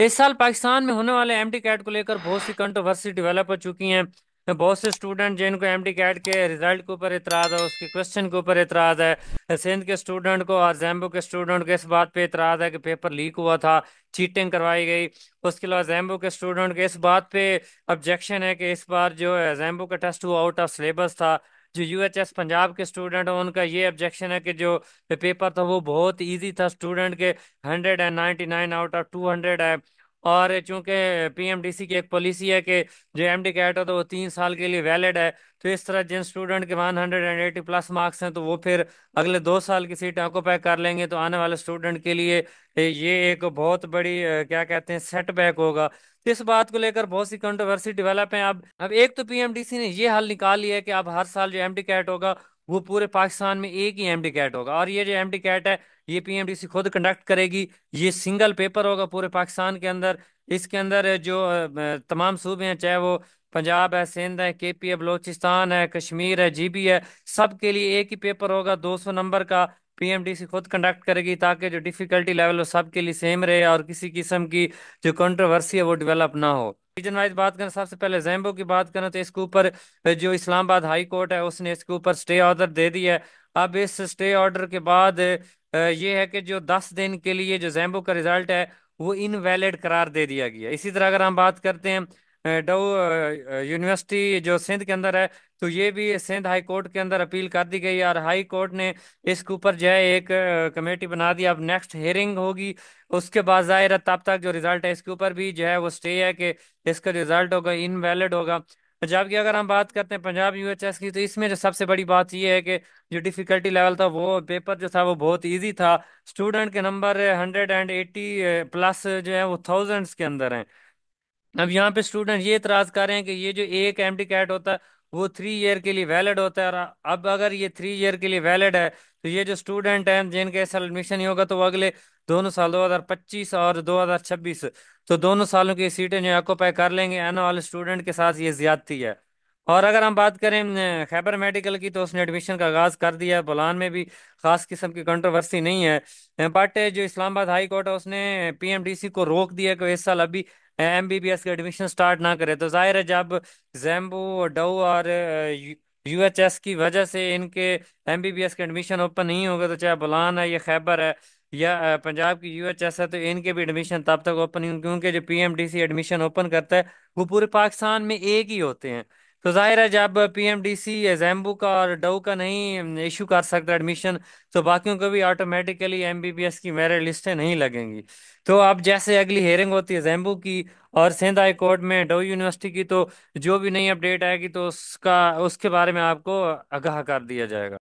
इस साल पाकिस्तान में होने वाले एमटी कैट को लेकर बहुत सी कंट्रोवर्सी डेवलप हो चुकी हैं बहुत से स्टूडेंट जिनको एमटी कैट के रिजल्ट के ऊपर इतराज़ है उसके क्वेश्चन के ऊपर इतराज़ है सिंध के स्टूडेंट को और जैम्बो के स्टूडेंट को इस बात पे इतराज़ है कि पेपर लीक हुआ था चीटिंग करवाई गई उसके अलावा जैम्बो के स्टूडेंट के इस बात पे ऑब्जेक्शन है कि इस बार जो है जैम्बो का टेस्ट हुआ आउट ऑफ सिलेबस था जो यूएचएस पंजाब के स्टूडेंट हैं उनका ये ऑब्जेक्शन है कि जो पेपर था वो बहुत ईजी था स्टूडेंट के hundred and ninety nine out of two hundred है और चूंकि पीएमडीसी की एक पॉलिसी है कि जो एम डी कैट है तो वो तीन साल के लिए वैलिड है तो इस तरह जिन स्टूडेंट के one hundred and eighty plus marks हैं तो वो फिर अगले दो साल की सीट ऑक्यूपाई कर लेंगे तो आने वाले स्टूडेंट के लिए ये एक बहुत बड़ी क्या कहते हैं सेटबैक होगा तो इस बात को लेकर बहुत सी कंट्रोवर्सी डेवलप है अब अब एक तो पीएमडीसी ने ये हल निकाल लिया है कि अब हर साल जो एमडी कैट होगा वो पूरे पाकिस्तान में एक ही एमडी कैट होगा और ये जो एमडी कैट है ये पीएमडीसी खुद कंडक्ट करेगी ये सिंगल पेपर होगा पूरे पाकिस्तान के अंदर इसके अंदर जो तमाम सूबे हैं चाहे वो पंजाब है सिंध है के पी है बलोचिस्तान है कश्मीर है जी है सब के लिए एक ही पेपर होगा दो सौ नंबर का पीएमडीसी खुद कंडक्ट करेगी ताकि जो डिफिकल्टी लेवल हो सबके लिए सेम रहे और किसी किस्म की जो कंट्रोवर्सी है वो डेवलप ना हो रीजन वाइज बात करें सबसे पहले जैम्बो की बात करें तो इसके ऊपर जो इस्लामाबाद हाई कोर्ट है उसने इसके ऊपर स्टे ऑर्डर दे दिया है अब इस स्टे ऑर्डर के बाद ये है कि जो दस दिन के लिए जो जैम्बो का रिजल्ट है वो इनवैलिड करार दे दिया गया इसी तरह अगर हम बात करते हैं डाउ यूनिवर्सिटी जो सिंध के अंदर है तो ये भी सिंध हाई कोर्ट के अंदर अपील कर दी गई और हाई कोर्ट ने इसके ऊपर जो है एक कमेटी बना दी अब नेक्स्ट हेयरिंग होगी उसके बाद ज़ाहिर है तब तक जो रिज़ल्ट है इसके ऊपर भी जो है वो स्टे है कि इसका रिज़ल्ट होगा इनवैलिड होगा पंजाब की अगर हम बात करते हैं पंजाब यूएचएस की तो इसमें जो सबसे बड़ी बात ये है कि जो डिफिकल्टी लेवल था वो पेपर जो था वो बहुत इजी था स्टूडेंट के number hundred and eighty plus जो है वो थाउजेंड्स के अंदर हैं अब यहाँ पे स्टूडेंट ये इतराज कर रहे हैं कि ये जो एक एम डी कैट होता है वो थ्री ईयर के लिए वैलिड होता है और अब अगर ये थ्री ईयर के लिए वैलिड है तो ये जो स्टूडेंट हैं जिनके साल एडमिशन नहीं होगा तो वो अगले दोनों साल 2025 और 2026 तो दोनों सालों की सीटें जो ऑक्यूपाई कर लेंगे एन वाले स्टूडेंट के साथ ये ज्यादती है और अगर हम बात करें खैबर मेडिकल की तो उसने एडमिशन का आगाज़ कर दिया है बुलान में भी खास किस्म की कंट्रोवर्सी नहीं है बट जो इस्लामाबाद हाई कोर्ट है उसने पीएमडीसी को रोक दिया कि इस साल अभी एम बी बी एस का एडमिशन स्टार्ट ना करे तो जाहिर है जब जैम्बो डो और यू एच एस की वजह से इनके एम बी बी एस का एडमिशन ओपन नहीं होगा तो चाहे बुलान है या खैबर है या uh, पंजाब की यू एच एस है तो इनके भी एडमिशन तब तक ओपन नहीं क्योंकि जो P M D C admission open करता है वो पूरे पाकिस्तान में एक ही होते हैं तो जाहिर है जब पीएमडीसी जैम्बू का और डव का नहीं इशू कर सकता एडमिशन तो बाकियों को भी ऑटोमेटिकली एमबीबीएस की मेरिट लिस्टें नहीं लगेंगी तो अब जैसे अगली हेयरिंग होती है जैम्बू की और सिंध हाई कोर्ट में डव यूनिवर्सिटी की तो जो भी नई अपडेट आएगी तो उसका उसके बारे में आपको आगाह कर दिया जाएगा